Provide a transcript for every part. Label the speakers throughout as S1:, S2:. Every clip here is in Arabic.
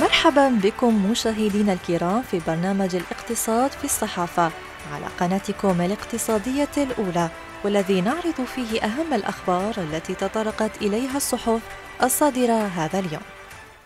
S1: مرحبا بكم مشاهدينا الكرام في برنامج الاقتصاد في الصحافة على قناتكم الاقتصادية الأولى والذي نعرض فيه أهم الأخبار التي تطرقت إليها الصحف الصادرة هذا اليوم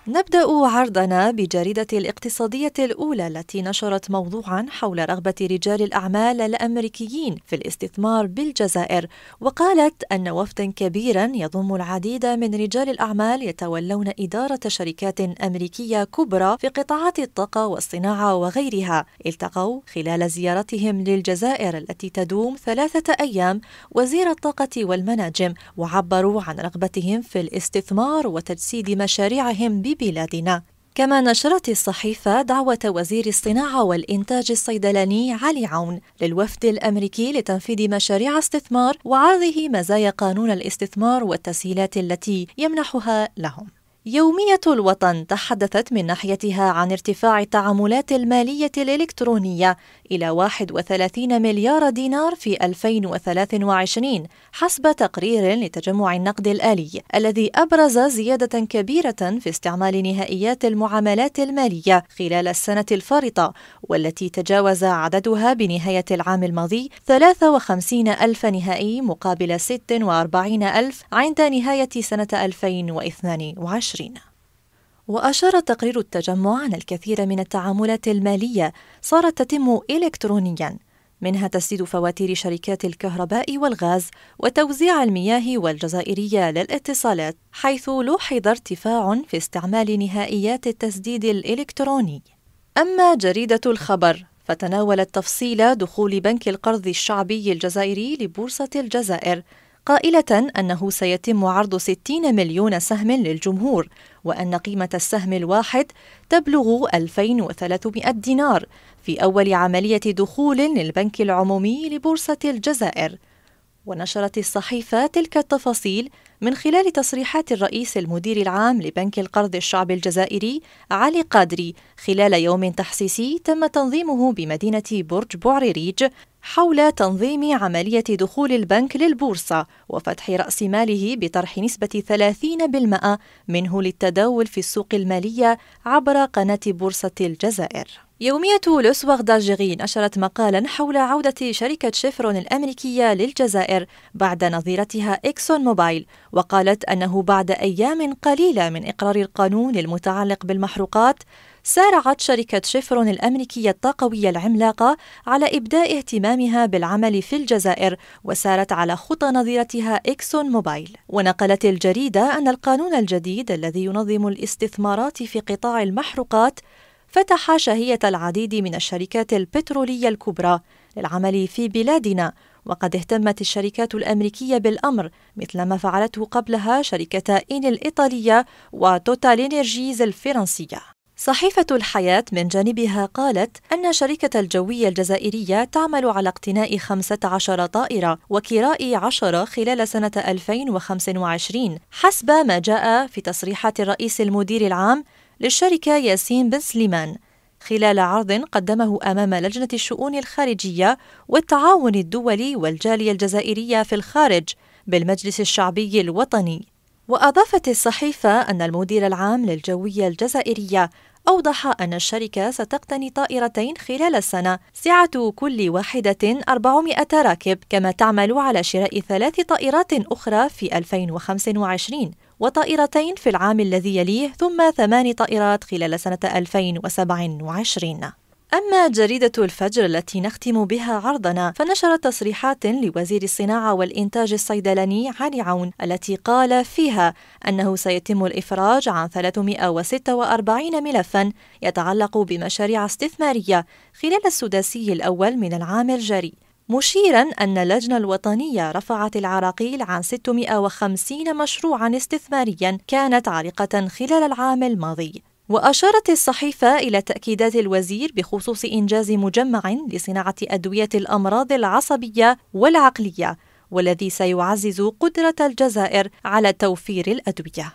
S1: نبدأ عرضنا بجريدة الاقتصادية الأولى التي نشرت موضوعا حول رغبة رجال الأعمال الأمريكيين في الاستثمار بالجزائر وقالت أن وفدا كبيرا يضم العديد من رجال الأعمال يتولون إدارة شركات أمريكية كبرى في قطاعات الطاقة والصناعة وغيرها التقوا خلال زيارتهم للجزائر التي تدوم ثلاثة أيام وزير الطاقة والمناجم وعبروا عن رغبتهم في الاستثمار وتجسيد مشاريعهم بلادنا كما نشرت الصحيفة دعوة وزير الصناعة والإنتاج الصيدلاني علي عون للوفد الأمريكي لتنفيذ مشاريع استثمار وعرضه مزايا قانون الاستثمار والتسهيلات التي يمنحها لهم يومية الوطن تحدثت من ناحيتها عن ارتفاع التعاملات المالية الإلكترونية إلى 31 مليار دينار في 2023 حسب تقرير لتجمع النقد الآلي الذي أبرز زيادة كبيرة في استعمال نهائيات المعاملات المالية خلال السنة الفارطة والتي تجاوز عددها بنهاية العام الماضي 53 ألف نهائي مقابل 46 ألف عند نهاية سنة 2022 2020 وأشار تقرير التجمع أن الكثير من التعاملات المالية صارت تتم إلكترونياً منها تسديد فواتير شركات الكهرباء والغاز وتوزيع المياه والجزائرية للاتصالات حيث لوحظ ارتفاع في استعمال نهائيات التسديد الإلكتروني أما جريدة الخبر فتناولت تفصيل دخول بنك القرض الشعبي الجزائري لبورصة الجزائر قائلة أنه سيتم عرض 60 مليون سهم للجمهور وأن قيمة السهم الواحد تبلغ 2300 دينار في أول عملية دخول للبنك العمومي لبورصة الجزائر ونشرت الصحيفة تلك التفاصيل من خلال تصريحات الرئيس المدير العام لبنك القرض الشعبي الجزائري علي قادري خلال يوم تحسيسي تم تنظيمه بمدينة برج بوعريريج حول تنظيم عملية دخول البنك للبورصة وفتح رأس ماله بطرح نسبة 30% منه للتداول في السوق المالية عبر قناة بورصة الجزائر يومية لوسواغ داجيري نشرت مقالا حول عودة شركة شيفرون الأمريكية للجزائر بعد نظيرتها إكسون موبايل وقالت أنه بعد أيام قليلة من إقرار القانون المتعلق بالمحروقات سارعت شركة شيفرون الأمريكية الطاقوية العملاقة على إبداء اهتمامها بالعمل في الجزائر وسارت على خطى نظيرتها إكسون موبايل ونقلت الجريدة أن القانون الجديد الذي ينظم الاستثمارات في قطاع المحروقات فتح شهية العديد من الشركات البترولية الكبرى للعمل في بلادنا وقد اهتمت الشركات الأمريكية بالأمر مثل ما فعلته قبلها شركتا إين الإيطالية وتوتال إنرجيز الفرنسية صحيفة الحياة من جانبها قالت أن شركة الجوية الجزائرية تعمل على اقتناء 15 طائرة وكراء 10 خلال سنة 2025 حسب ما جاء في تصريحات الرئيس المدير العام للشركة ياسين بن سليمان خلال عرض قدمه أمام لجنة الشؤون الخارجية والتعاون الدولي والجالية الجزائرية في الخارج بالمجلس الشعبي الوطني. وأضافت الصحيفة أن المدير العام للجوية الجزائرية أوضح أن الشركة ستقتني طائرتين خلال السنة سعة كل واحدة 400 راكب كما تعمل على شراء ثلاث طائرات أخرى في 2025 وطائرتين في العام الذي يليه ثم ثمان طائرات خلال سنة 2027 أما جريدة الفجر التي نختم بها عرضنا فنشرت تصريحات لوزير الصناعة والإنتاج الصيدلاني علي عون التي قال فيها أنه سيتم الإفراج عن 346 ملفا يتعلق بمشاريع استثمارية خلال السداسي الأول من العام الجاري مشيرا أن اللجنة الوطنية رفعت العراقيل عن 650 مشروعا استثماريا كانت عالقة خلال العام الماضي وأشارت الصحيفة إلى تأكيدات الوزير بخصوص إنجاز مجمع لصناعة أدوية الأمراض العصبية والعقلية والذي سيعزز قدرة الجزائر على توفير الأدوية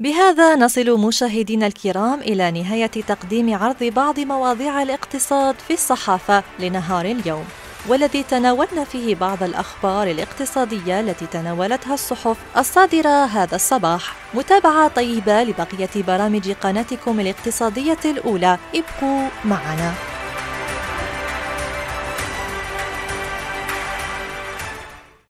S1: بهذا نصل مشاهدينا الكرام إلى نهاية تقديم عرض بعض مواضيع الاقتصاد في الصحافة لنهار اليوم والذي تناولنا فيه بعض الأخبار الاقتصادية التي تناولتها الصحف الصادرة هذا الصباح متابعة طيبة لبقية برامج قناتكم الاقتصادية الأولى ابقوا معنا